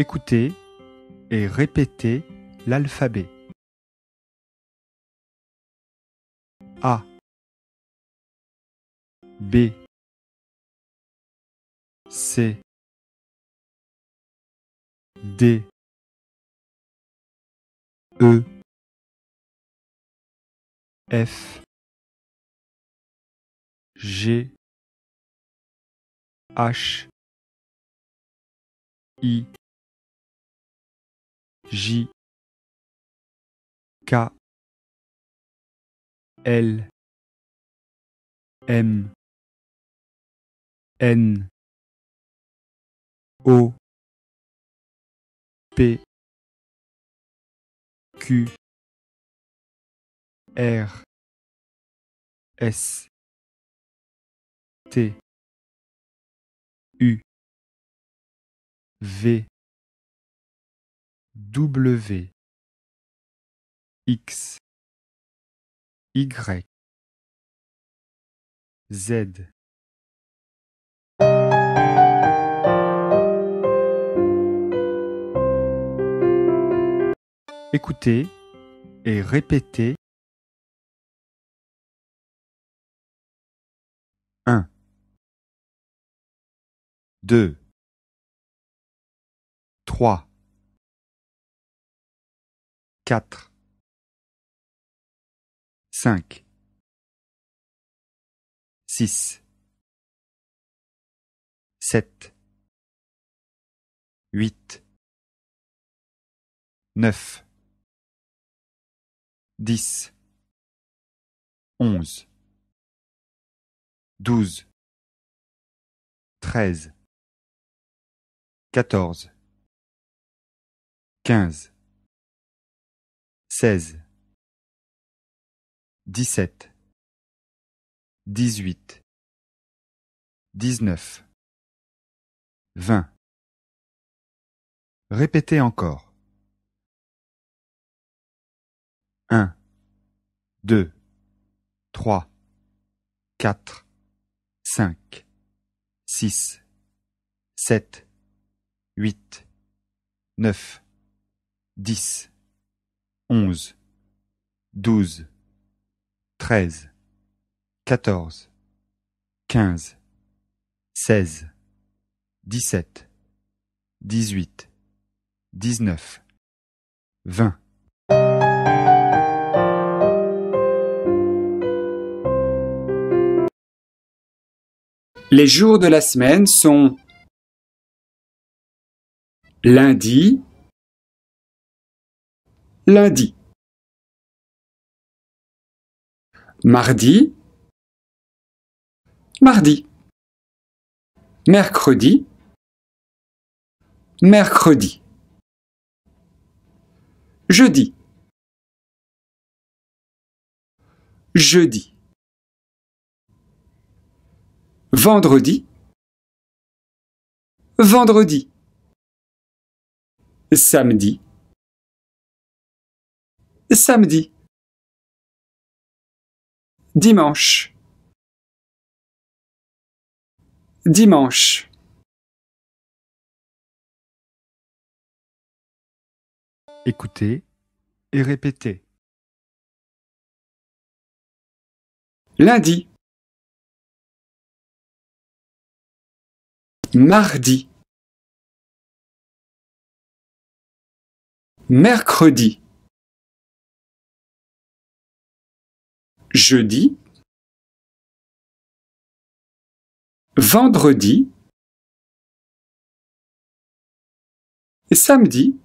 Écoutez et répétez l'alphabet. A B C D E F G H I J K L M N O P Q R S T U V W X Y Z Écoutez et répétez 1 2 3 quatre. Cinq. Six. Sept. Huit. Neuf. Dix. Onze. Douze. Treize. Quatorze. Quinze seize, dix-sept, dix-huit, dix-neuf, vingt. Répétez encore. Un, deux, trois, quatre, cinq, six, sept, huit, neuf, dix onze, douze, treize, quatorze, quinze, seize, dix-sept, dix-huit, dix-neuf, vingt. Les jours de la semaine sont lundi, lundi. Mardi, mardi. Mercredi, mercredi. Jeudi, jeudi. Vendredi, vendredi. Samedi, samedi dimanche dimanche Écoutez et répétez. Lundi. Mardi. Mercredi. jeudi, vendredi, samedi,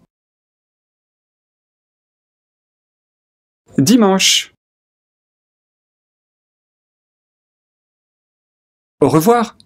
dimanche. Au revoir.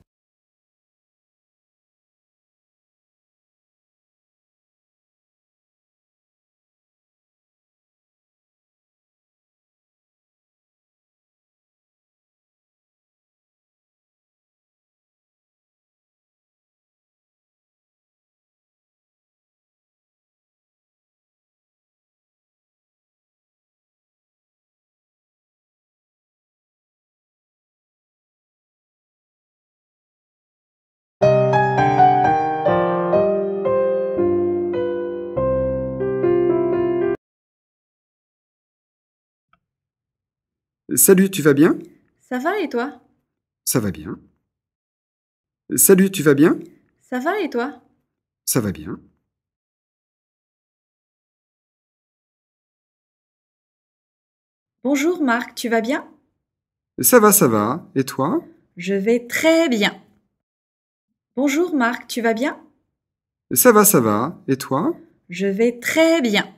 Salut, tu vas bien Ça va et toi Ça va bien. Salut, tu vas bien Ça va et toi Ça va bien. Bonjour Marc, tu vas bien Ça va, ça va. Et toi Je vais très bien. Bonjour Marc, tu vas bien Ça va, ça va. Et toi Je vais très bien.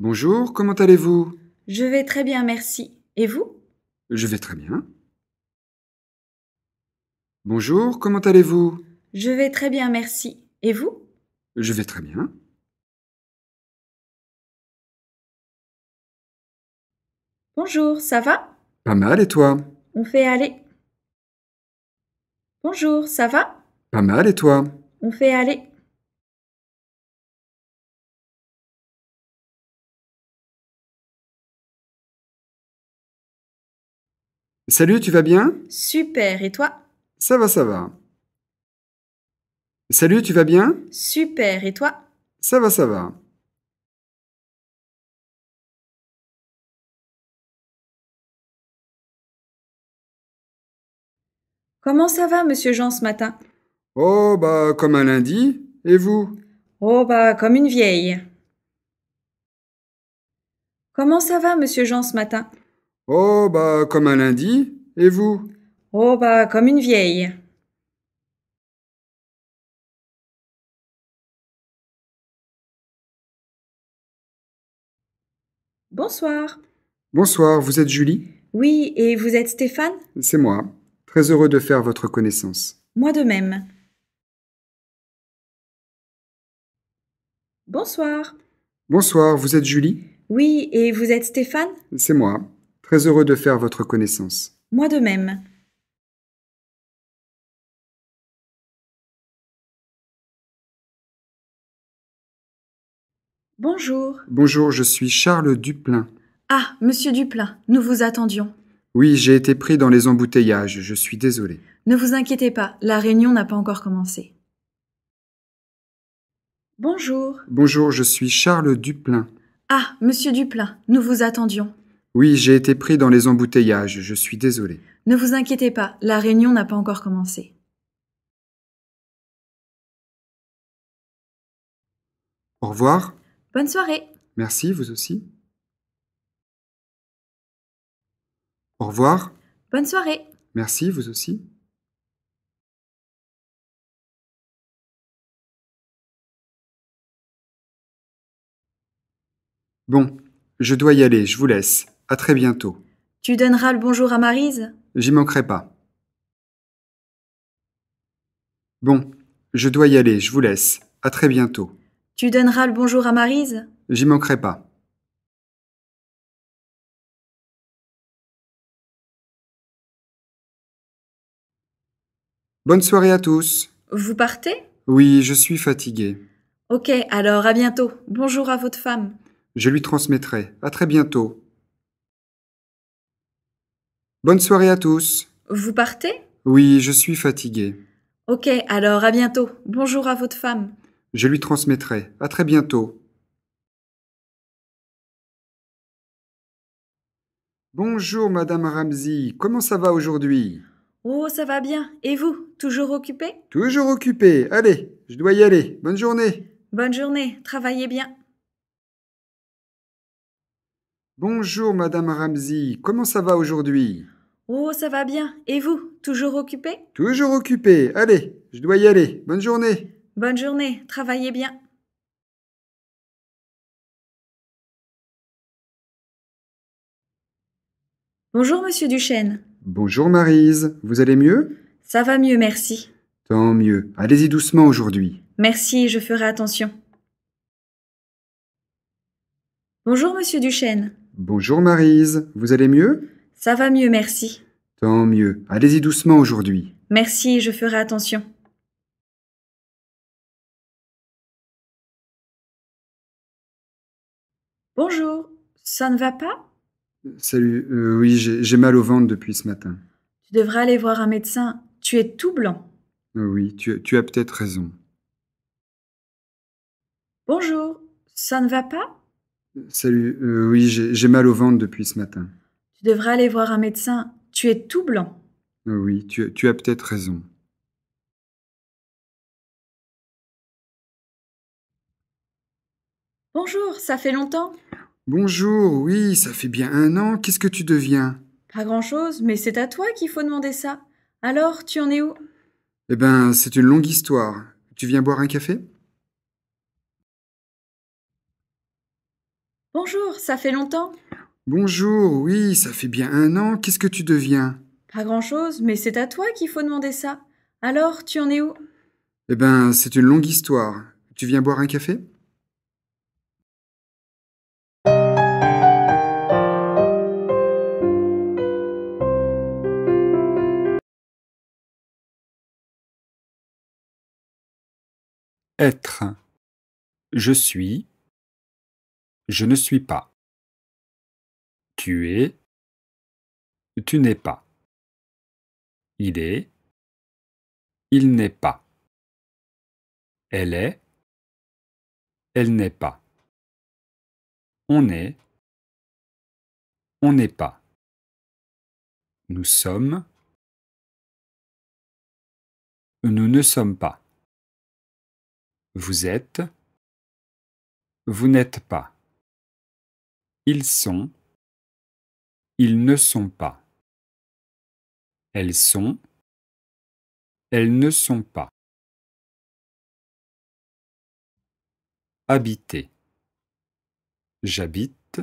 Bonjour, comment allez-vous Je vais très bien, merci. Et vous Je vais très bien. Bonjour, comment allez-vous Je vais très bien, merci. Et vous Je vais très bien. Bonjour, ça va Pas mal, et toi On fait aller. Bonjour, ça va Pas mal, et toi On fait aller. Salut, tu vas bien Super, et toi Ça va, ça va. Salut, tu vas bien Super, et toi Ça va, ça va. Comment ça va, monsieur Jean, ce matin Oh, bah, comme un lundi. Et vous Oh, bah, comme une vieille. Comment ça va, monsieur Jean, ce matin Oh, bah, comme un lundi. Et vous Oh, bah, comme une vieille. Bonsoir. Bonsoir, vous êtes Julie Oui, et vous êtes Stéphane C'est moi. Très heureux de faire votre connaissance. Moi de même. Bonsoir. Bonsoir, vous êtes Julie Oui, et vous êtes Stéphane C'est moi. Très heureux de faire votre connaissance. Moi de même. Bonjour. Bonjour, je suis Charles Duplein, Ah, monsieur Duplein, nous vous attendions. Oui, j'ai été pris dans les embouteillages, je suis désolé. Ne vous inquiétez pas, la réunion n'a pas encore commencé. Bonjour. Bonjour, je suis Charles Duplein, Ah, monsieur Duplein, nous vous attendions. Oui, j'ai été pris dans les embouteillages, je suis désolé. Ne vous inquiétez pas, la réunion n'a pas encore commencé. Au revoir. Bonne soirée. Merci, vous aussi. Au revoir. Bonne soirée. Merci, vous aussi. Bon, je dois y aller, je vous laisse. À très bientôt. Tu donneras le bonjour à Marise J'y manquerai pas. Bon, je dois y aller, je vous laisse. À très bientôt. Tu donneras le bonjour à Marise J'y manquerai pas. Bonne soirée à tous. Vous partez Oui, je suis fatigué. Ok, alors à bientôt. Bonjour à votre femme. Je lui transmettrai. À très bientôt. Bonne soirée à tous. Vous partez Oui, je suis fatigué. Ok, alors à bientôt. Bonjour à votre femme. Je lui transmettrai. À très bientôt. Bonjour Madame Ramsey, comment ça va aujourd'hui Oh, ça va bien. Et vous, toujours occupé Toujours occupé. Allez, je dois y aller. Bonne journée. Bonne journée, travaillez bien. Bonjour Madame Ramsey, comment ça va aujourd'hui Oh, ça va bien. Et vous Toujours occupé Toujours occupé. Allez, je dois y aller. Bonne journée. Bonne journée. Travaillez bien. Bonjour Monsieur Duchesne. Bonjour Marise. Vous allez mieux Ça va mieux, merci. Tant mieux. Allez-y doucement aujourd'hui. Merci, je ferai attention. Bonjour Monsieur Duchesne. Bonjour Marise, vous allez mieux Ça va mieux, merci. Tant mieux. Allez-y doucement aujourd'hui. Merci, je ferai attention. Bonjour, ça ne va pas Salut, euh, oui, j'ai mal au ventre depuis ce matin. Tu devrais aller voir un médecin, tu es tout blanc. Euh, oui, tu as peut-être raison. Bonjour, ça ne va pas Salut, euh, oui, j'ai mal au ventre depuis ce matin. Tu devrais aller voir un médecin. Tu es tout blanc. Euh, oui, tu, tu as peut-être raison. Bonjour, ça fait longtemps Bonjour, oui, ça fait bien un an. Qu'est-ce que tu deviens Pas grand-chose, mais c'est à toi qu'il faut demander ça. Alors, tu en es où Eh ben, c'est une longue histoire. Tu viens boire un café Bonjour, ça fait longtemps Bonjour, oui, ça fait bien un an. Qu'est-ce que tu deviens Pas grand-chose, mais c'est à toi qu'il faut demander ça. Alors, tu en es où Eh ben, c'est une longue histoire. Tu viens boire un café Être. Je suis. Je ne suis pas. Tu es. Tu n'es pas. Il est. Il n'est pas. Elle est. Elle n'est pas. On est. On n'est pas. Nous sommes. Nous ne sommes pas. Vous êtes. Vous n'êtes pas. Ils sont. Ils ne sont pas. Elles sont. Elles ne sont pas. Habiter. J'habite.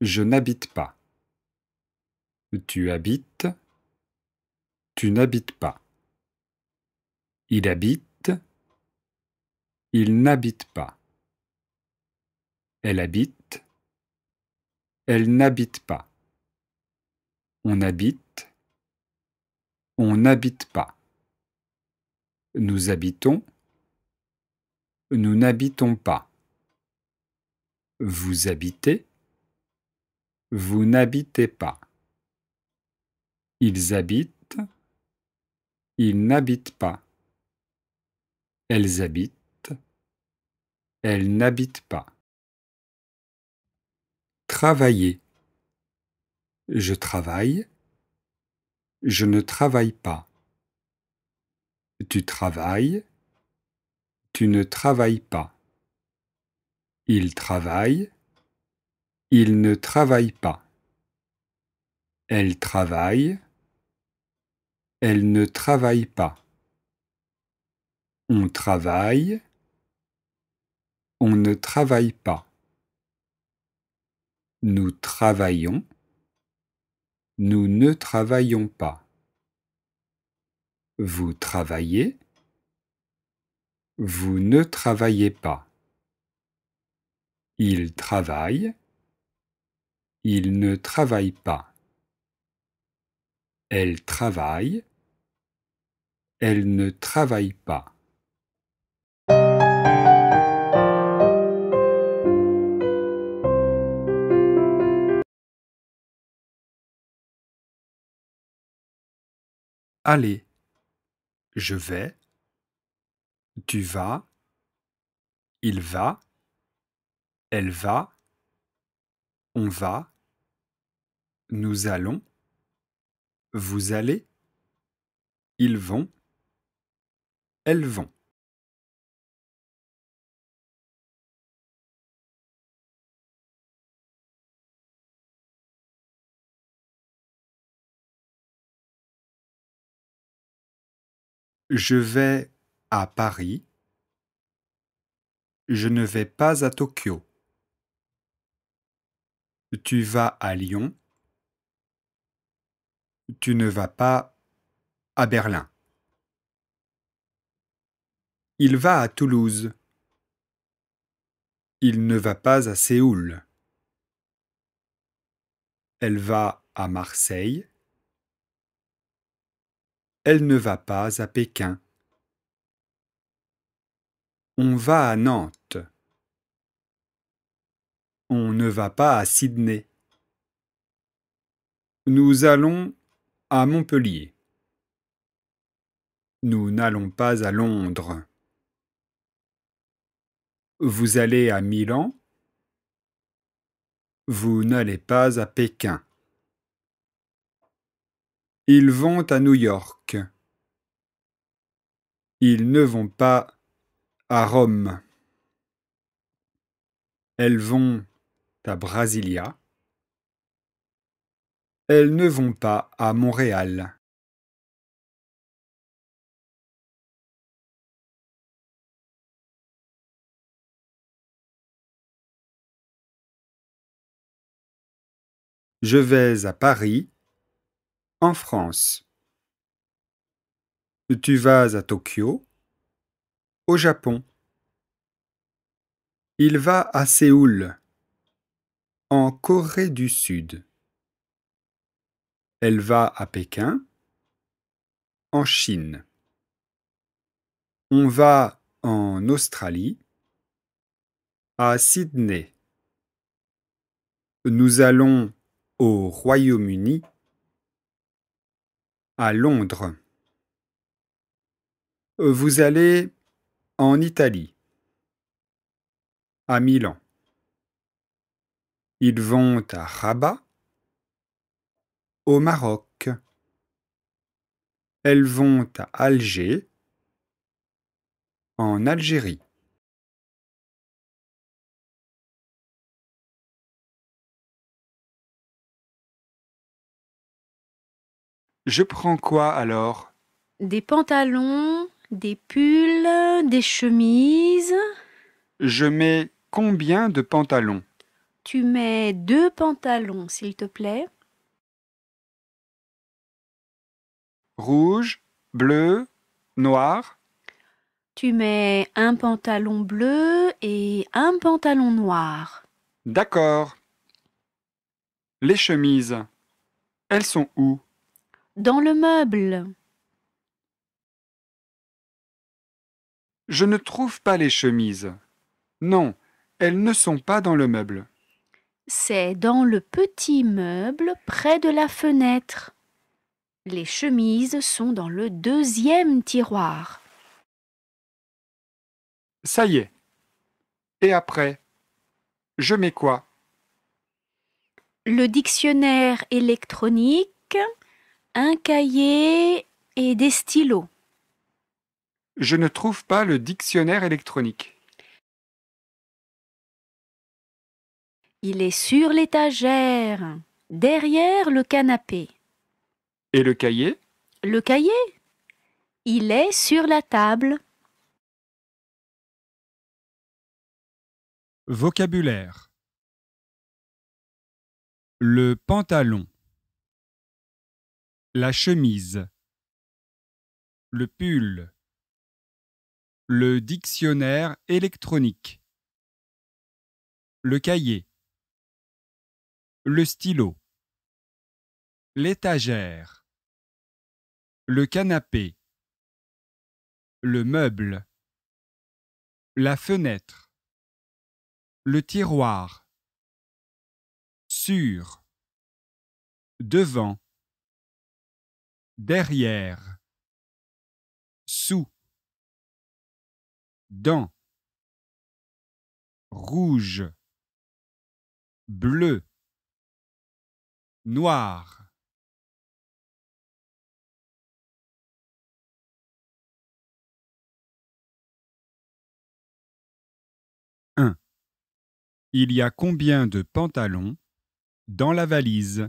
Je n'habite pas. Tu habites. Tu n'habites pas. Il habite. Il n'habite pas. Elle habite. Elle n'habite pas. On habite. On n'habite pas. Nous habitons. Nous n'habitons pas. Vous habitez. Vous n'habitez pas. Ils habitent. Ils n'habitent pas. Elles habitent. Elles n'habitent pas. Travailler. Je travaille. Je ne travaille pas. Tu travailles. Tu ne travailles pas. Il travaille. Il ne travaille pas. Elle travaille. Elle ne travaille pas. On travaille. On ne travaille pas. Nous travaillons. Nous ne travaillons pas. Vous travaillez. Vous ne travaillez pas. Il travaille. Il ne travaille pas. Elle travaille. Elle ne travaille pas. Allez, Je vais. Tu vas. Il va. Elle va. On va. Nous allons. Vous allez. Ils vont. Elles vont. Je vais à Paris. Je ne vais pas à Tokyo. Tu vas à Lyon. Tu ne vas pas à Berlin. Il va à Toulouse. Il ne va pas à Séoul. Elle va à Marseille. Elle ne va pas à Pékin. On va à Nantes. On ne va pas à Sydney. Nous allons à Montpellier. Nous n'allons pas à Londres. Vous allez à Milan. Vous n'allez pas à Pékin. Ils vont à New York. Ils ne vont pas à Rome. Elles vont à Brasilia. Elles ne vont pas à Montréal. Je vais à Paris en France. Tu vas à Tokyo, au Japon. Il va à Séoul, en Corée du Sud. Elle va à Pékin, en Chine. On va en Australie, à Sydney. Nous allons au Royaume-Uni à Londres. Euh, vous allez en Italie, à Milan. Ils vont à Rabat, au Maroc. Elles vont à Alger, en Algérie. Je prends quoi alors Des pantalons, des pulls, des chemises. Je mets combien de pantalons Tu mets deux pantalons, s'il te plaît. Rouge, bleu, noir. Tu mets un pantalon bleu et un pantalon noir. D'accord. Les chemises, elles sont où dans le meuble. Je ne trouve pas les chemises. Non, elles ne sont pas dans le meuble. C'est dans le petit meuble près de la fenêtre. Les chemises sont dans le deuxième tiroir. Ça y est. Et après Je mets quoi Le dictionnaire électronique. Un cahier et des stylos. Je ne trouve pas le dictionnaire électronique. Il est sur l'étagère, derrière le canapé. Et le cahier Le cahier Il est sur la table. Vocabulaire Le pantalon la chemise. Le pull. Le dictionnaire électronique. Le cahier. Le stylo. L'étagère. Le canapé. Le meuble. La fenêtre. Le tiroir. Sur. Devant derrière, sous, dans, rouge, bleu, noir. Il y a combien de pantalons dans la valise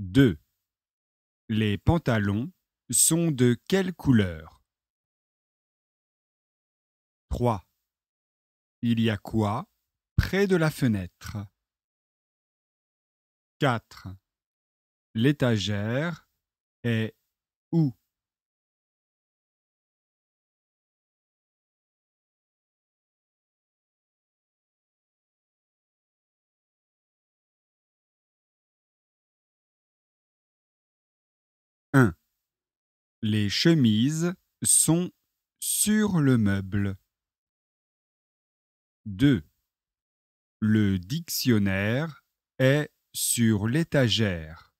2. Les pantalons sont de quelle couleur 3. Il y a quoi près de la fenêtre 4. L'étagère est où Les chemises sont sur le meuble. 2. Le dictionnaire est sur l'étagère.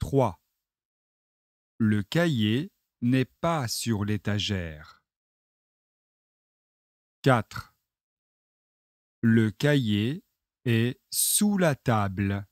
3. Le cahier n'est pas sur l'étagère. 4. Le cahier est sous la table.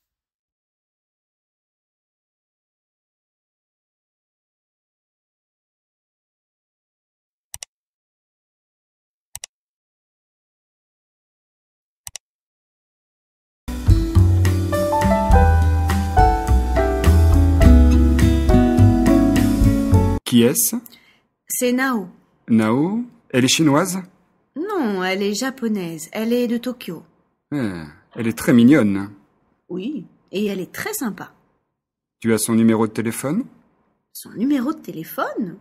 Qui est-ce C'est Nao. Nao Elle est chinoise Non, elle est japonaise. Elle est de Tokyo. Ah, elle est très mignonne. Oui, et elle est très sympa. Tu as son numéro de téléphone Son numéro de téléphone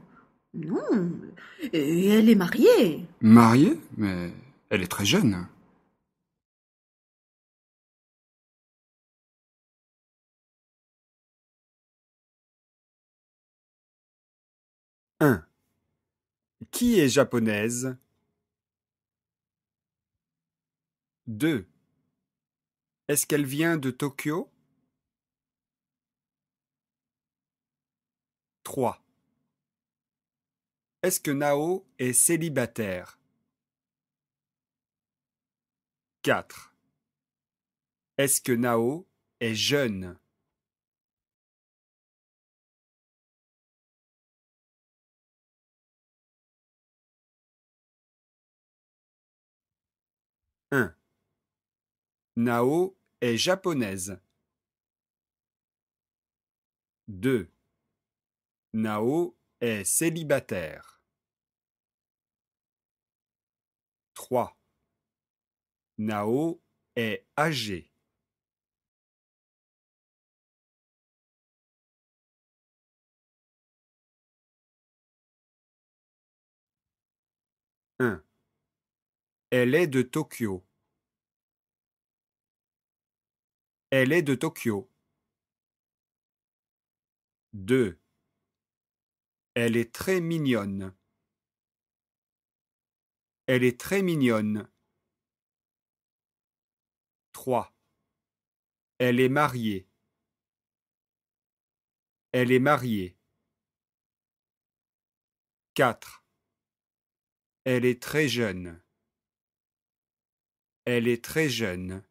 Non. Euh, elle est mariée. Mariée Mais elle est très jeune. 1. Qui est japonaise 2. Est-ce qu'elle vient de Tokyo 3. Est-ce que Nao est célibataire 4. Est-ce que Nao est jeune Nao est japonaise. 2. Nao est célibataire. 3. Nao est âgée. 1. Elle est de Tokyo. Elle est de Tokyo. 2. Elle est très mignonne. Elle est très mignonne. 3. Elle est mariée. Elle est mariée. 4. Elle est très jeune. Elle est très jeune.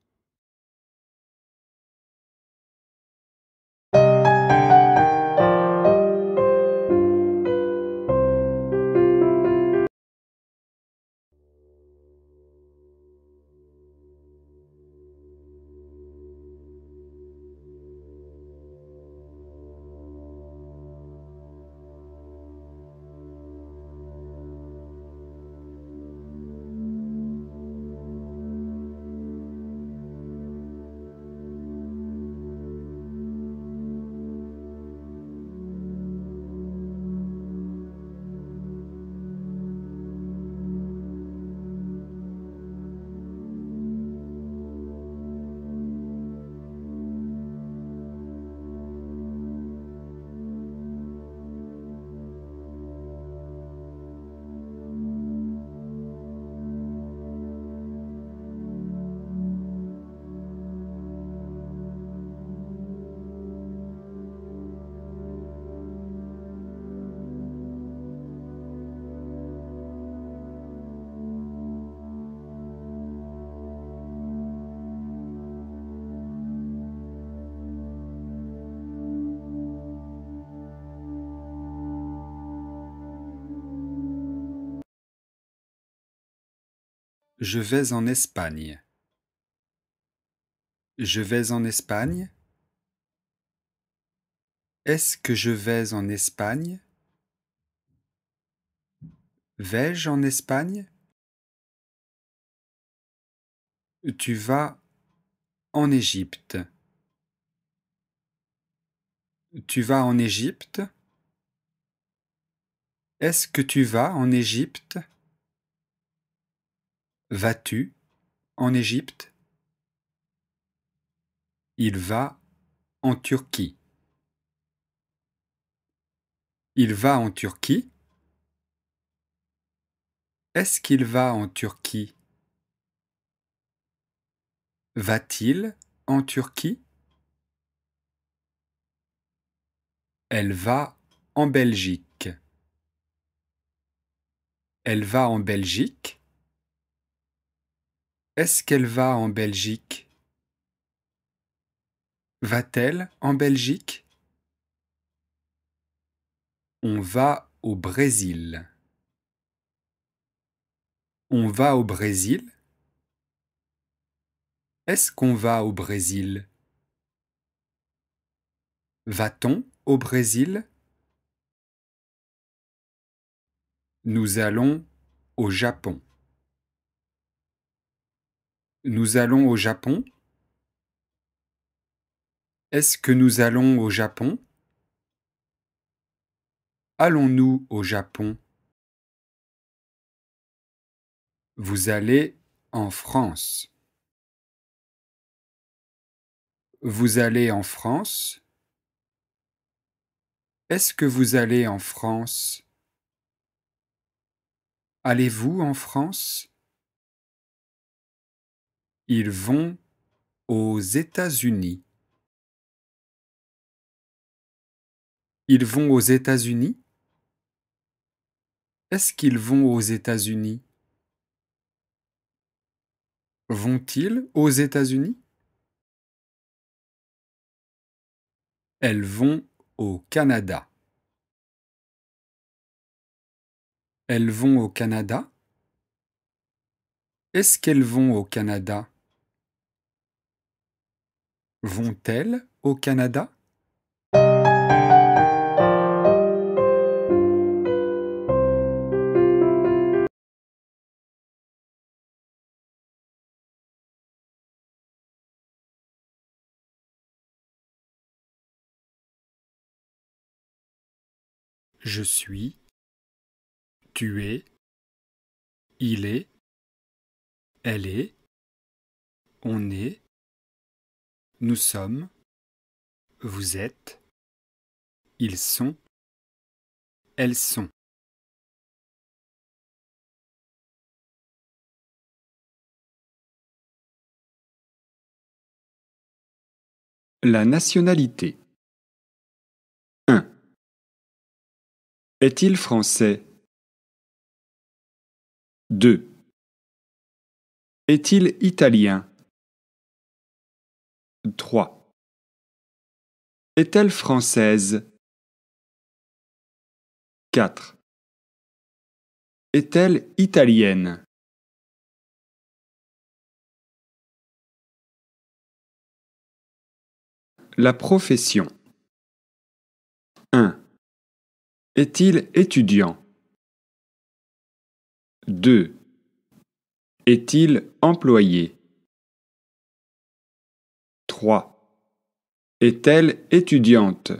Je vais en Espagne. Je vais en Espagne. Est-ce que je vais en Espagne Vais-je en Espagne Tu vas en Égypte. Tu vas en Égypte Est-ce que tu vas en Égypte Vas-tu en Égypte Il va en Turquie. Il va en Turquie Est-ce qu'il va en Turquie Va-t-il en Turquie Elle va en Belgique. Elle va en Belgique est-ce qu'elle va en Belgique Va-t-elle en Belgique On va au Brésil. On va au Brésil Est-ce qu'on va au Brésil Va-t-on au Brésil Nous allons au Japon nous allons au Japon Est-ce que nous allons au Japon Allons-nous au Japon Vous allez en France. Vous allez en France Est-ce que vous allez en France Allez-vous en France ils vont aux États-Unis. Ils vont aux États-Unis Est-ce qu'ils vont aux États-Unis Vont-ils aux États-Unis Elles vont au Canada. Elles vont au Canada Est-ce qu'elles vont au Canada vont-elles au Canada? Je suis, tu es, il est, elle est, on est. Nous sommes, vous êtes, ils sont, elles sont. La nationalité. 1. Est-il français 2. Est-il italien 3. Est-elle française 4. Est-elle italienne La profession 1. Est-il étudiant 2. Est-il employé 3. Est-elle étudiante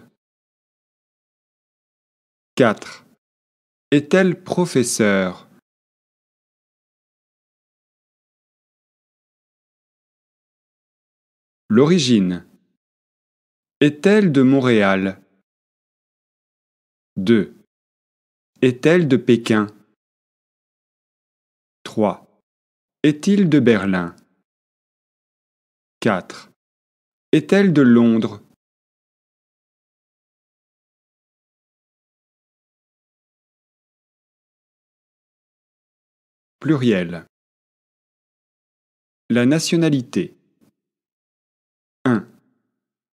4. Est-elle professeure L'origine. Est-elle de Montréal 2. Est-elle de Pékin 3. Est-il de Berlin 4 est-elle de Londres Pluriel. La nationalité. 1.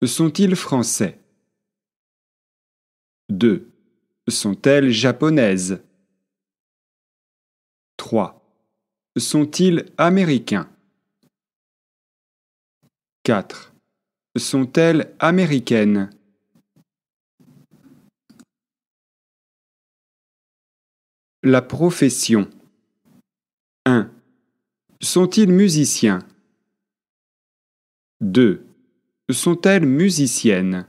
Sont-ils français 2. Sont-elles japonaises 3. Sont-ils américains 4 sont-elles américaines La profession 1. Sont-ils musiciens 2. Sont-elles musiciennes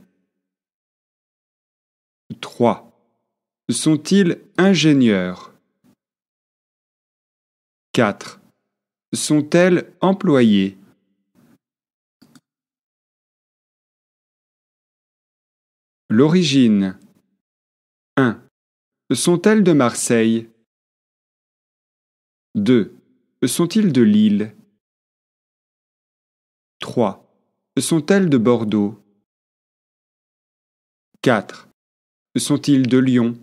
3. Sont-ils ingénieurs 4. Sont-elles employées L'origine. 1. Sont-elles de Marseille 2. Sont-ils de Lille 3. Sont-elles de Bordeaux 4. Sont-ils de Lyon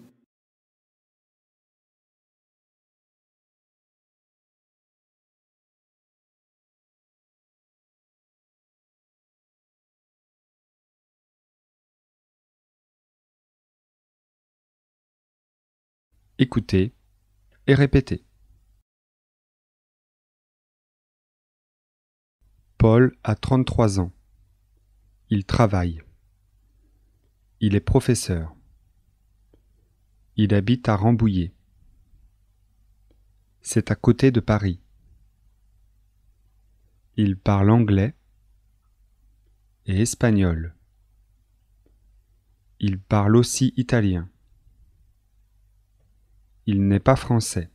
écoutez et répétez. Paul a 33 ans. Il travaille. Il est professeur. Il habite à Rambouillet. C'est à côté de Paris. Il parle anglais et espagnol. Il parle aussi italien. Il n'est pas français.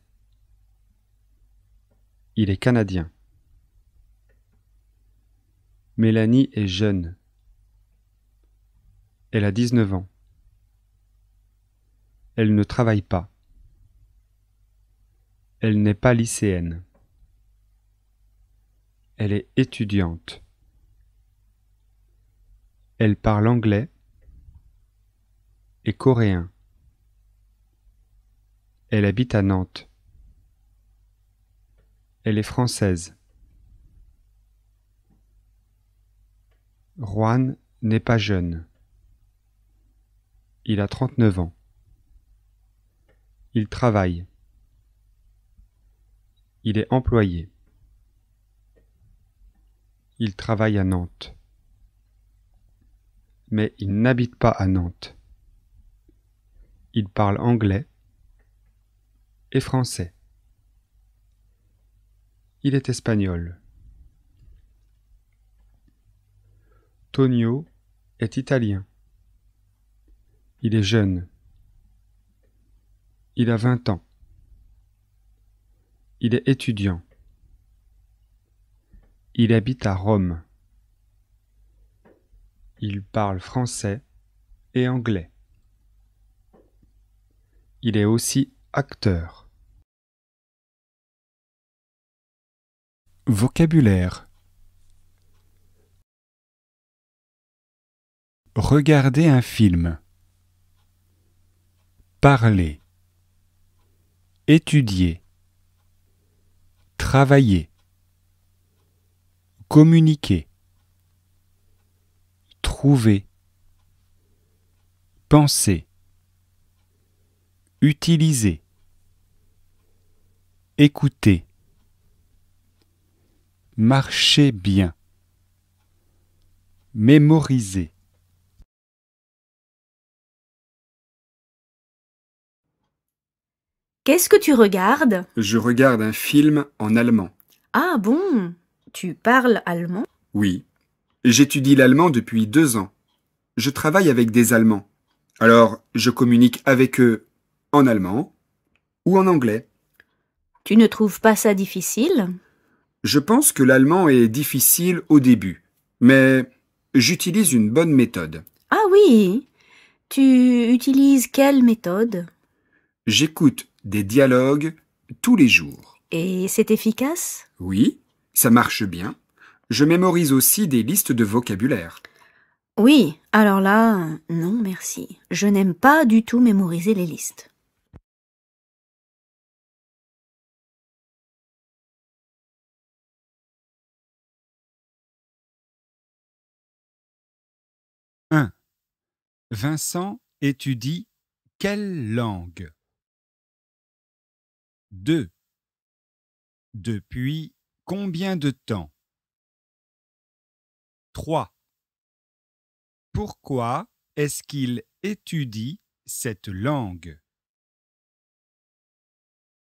Il est canadien. Mélanie est jeune. Elle a 19 ans. Elle ne travaille pas. Elle n'est pas lycéenne. Elle est étudiante. Elle parle anglais et coréen. Elle habite à Nantes. Elle est française. Juan n'est pas jeune. Il a 39 ans. Il travaille. Il est employé. Il travaille à Nantes. Mais il n'habite pas à Nantes. Il parle anglais est français. Il est espagnol. Tonio est italien. Il est jeune. Il a vingt ans. Il est étudiant. Il habite à Rome. Il parle français et anglais. Il est aussi acteur. Vocabulaire Regarder un film Parler Étudier Travailler Communiquer Trouver Penser Utiliser Écouter Marchez bien. Mémoriser. Qu'est-ce que tu regardes Je regarde un film en allemand. Ah bon Tu parles allemand Oui. J'étudie l'allemand depuis deux ans. Je travaille avec des Allemands. Alors, je communique avec eux en allemand ou en anglais. Tu ne trouves pas ça difficile je pense que l'allemand est difficile au début, mais j'utilise une bonne méthode. Ah oui Tu utilises quelle méthode J'écoute des dialogues tous les jours. Et c'est efficace Oui, ça marche bien. Je mémorise aussi des listes de vocabulaire. Oui, alors là, non merci. Je n'aime pas du tout mémoriser les listes. Vincent étudie quelle langue 2. Depuis combien de temps 3. Pourquoi est-ce qu'il étudie cette langue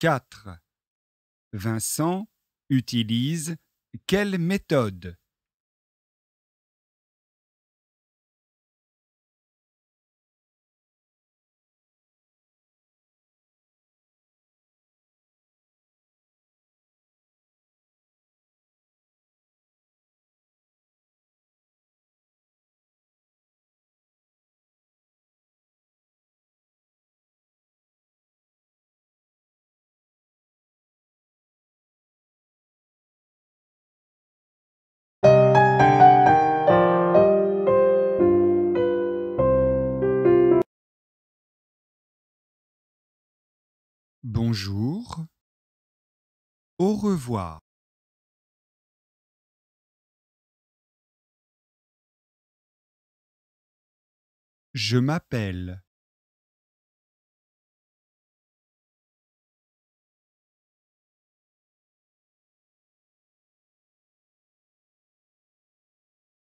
4. Vincent utilise quelle méthode Bonjour. Au revoir. Je m'appelle.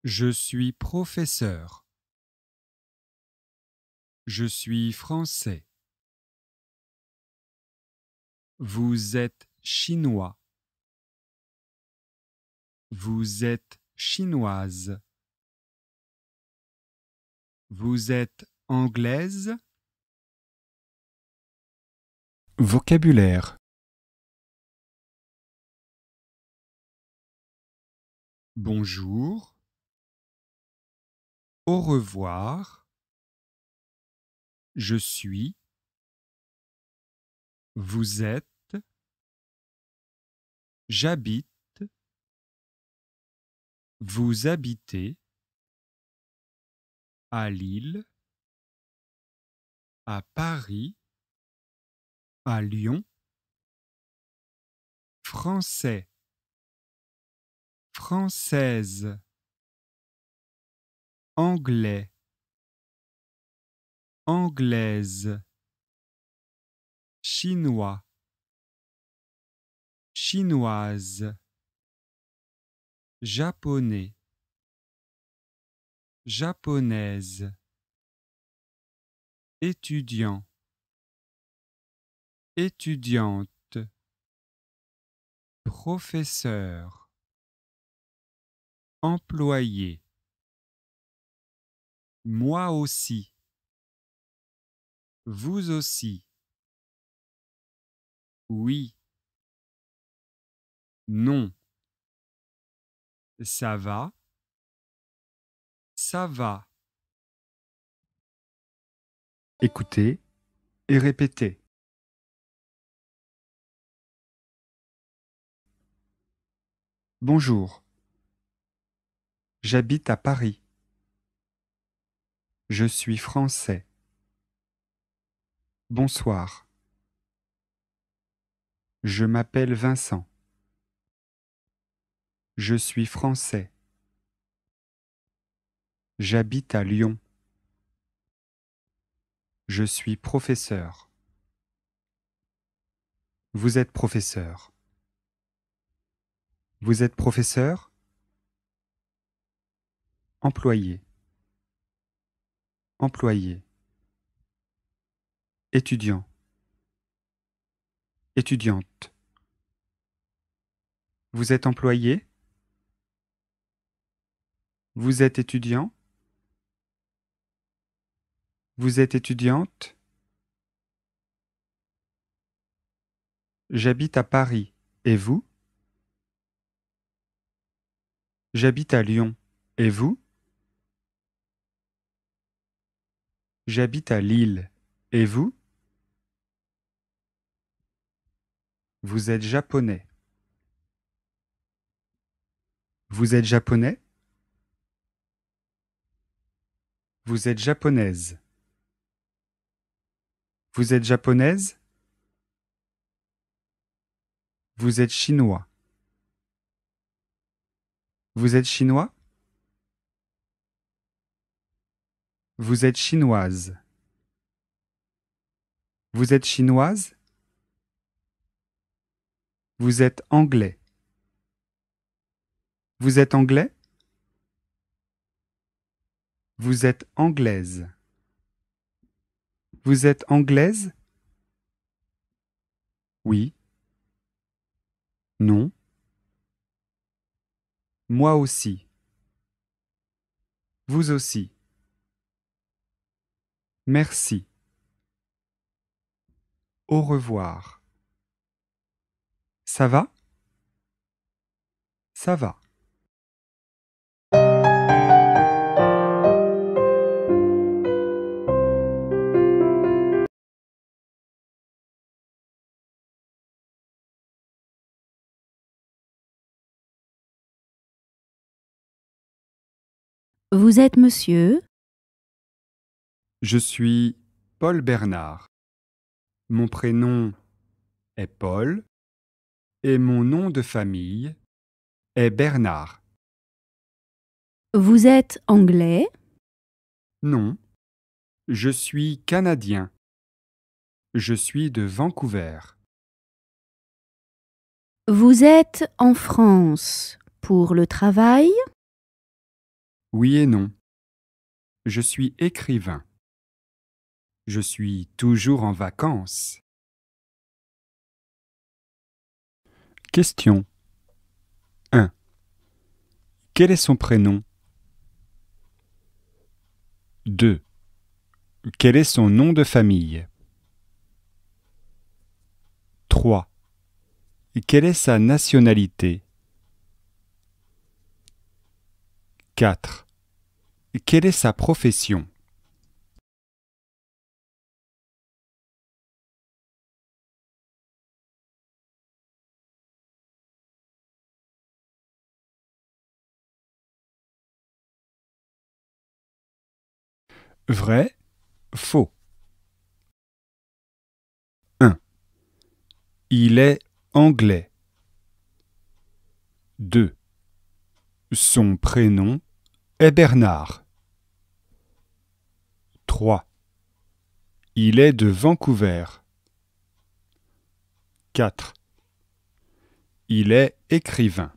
Je suis professeur. Je suis français. Vous êtes chinois. Vous êtes chinoise. Vous êtes anglaise. Vocabulaire. Bonjour. Au revoir. Je suis. Vous êtes. J'habite. Vous habitez. À Lille. À Paris. À Lyon. Français. Française. Anglais. Anglaise. Chinois. Chinoise. Japonais. Japonaise. Étudiant. Étudiante. Professeur. Employé. Moi aussi. Vous aussi. Oui. Non. Ça va. Ça va. Écoutez et répétez. Bonjour. J'habite à Paris. Je suis français. Bonsoir. Je m'appelle Vincent. Je suis français. J'habite à Lyon. Je suis professeur. Vous êtes professeur. Vous êtes professeur Employé. Employé. Étudiant étudiante. Vous êtes employé Vous êtes étudiant Vous êtes étudiante J'habite à Paris. Et vous J'habite à Lyon. Et vous J'habite à Lille. Et vous Vous êtes japonais. Vous êtes japonais Vous êtes japonaise. Vous êtes japonaise Vous êtes chinois. Vous êtes chinois Vous êtes chinoise. Vous êtes chinoise vous êtes anglais. Vous êtes anglais Vous êtes anglaise. Vous êtes anglaise Oui. Non. Moi aussi. Vous aussi. Merci. Au revoir. Ça va Ça va. Vous êtes monsieur Je suis Paul Bernard. Mon prénom est Paul et mon nom de famille est Bernard. Vous êtes anglais Non, je suis canadien. Je suis de Vancouver. Vous êtes en France pour le travail Oui et non. Je suis écrivain. Je suis toujours en vacances. Question 1. Quel est son prénom 2. Quel est son nom de famille 3. Quelle est sa nationalité 4. Quelle est sa profession Vrai, faux. 1. Il est anglais. 2. Son prénom est Bernard. 3. Il est de Vancouver. 4. Il est écrivain.